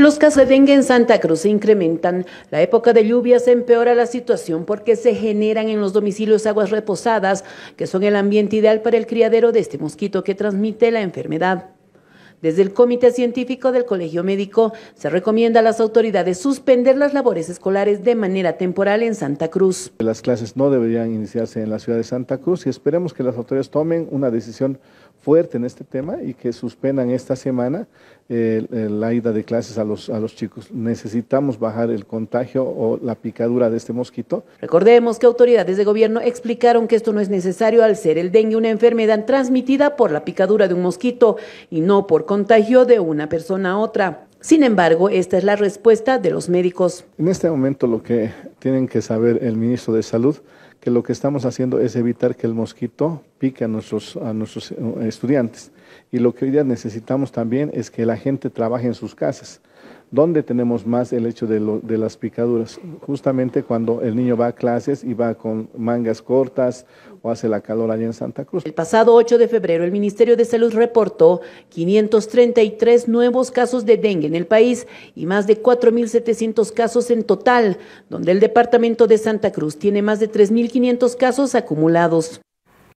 Los casos de dengue en Santa Cruz se incrementan. La época de lluvias empeora la situación porque se generan en los domicilios aguas reposadas, que son el ambiente ideal para el criadero de este mosquito que transmite la enfermedad. Desde el Comité Científico del Colegio Médico se recomienda a las autoridades suspender las labores escolares de manera temporal en Santa Cruz. Las clases no deberían iniciarse en la ciudad de Santa Cruz y esperemos que las autoridades tomen una decisión fuerte en este tema y que suspendan esta semana eh, eh, la ida de clases a los, a los chicos. Necesitamos bajar el contagio o la picadura de este mosquito. Recordemos que autoridades de gobierno explicaron que esto no es necesario al ser el dengue una enfermedad transmitida por la picadura de un mosquito y no por contagio de una persona a otra. Sin embargo, esta es la respuesta de los médicos. En este momento lo que tienen que saber el ministro de Salud que lo que estamos haciendo es evitar que el mosquito pique a nuestros, a nuestros eh, estudiantes. Y lo que hoy día necesitamos también es que la gente trabaje en sus casas. ¿Dónde tenemos más el hecho de, lo, de, las picaduras? Justamente cuando el niño va a clases y va con mangas cortas o hace la calor allá en Santa Cruz. El pasado 8 de febrero, el Ministerio de Salud reportó 533 nuevos casos de dengue en el país y más de 4.700 casos en total, donde el departamento de Santa Cruz tiene más de 3.000 500 casos acumulados.